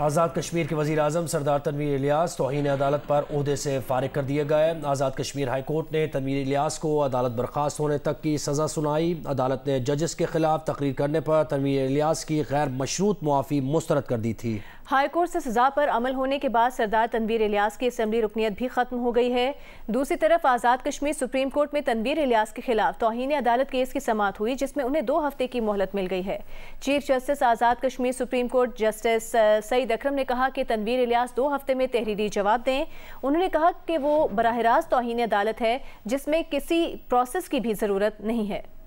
आज़ाद कश्मीर के वजी अजम सरदार तनवीर इलियास तोहन अदालत पर अहदे से फारग कर दिए गए आज़ाद कश्मीर हाई कोर्ट ने तनवीर इलियास को अदालत बर्खास्त होने तक की सज़ा सुनाई अदालत ने जजस के खिलाफ तकरीर करने पर तनवीर इलियास की गैर मशरूत मुआफ़ी मुस्तरद कर दी थी हाईकोर्ट से सजा पर अमल होने के बाद सरदार तनवीर इलियास की असम्बली रुकनीत भी खत्म हो गई है दूसरी तरफ आज़ाद कश्मीर सुप्रीम कोर्ट में तनवीर इलियास के खिलाफ तोहनी अदालत केस की समात हुई जिसमें उन्हें दो हफ्ते की मोहलत मिल गई है chief justice Azad Kashmir supreme court justice Saeed Akram ने कहा कि तनवीर इलियास दो हफ्ते में तहरीरी जवाब दें उन्होंने कहा कि वो बरह रास्त तोहनी अदालत है जिसमें किसी प्रोसेस की भी ज़रूरत नहीं है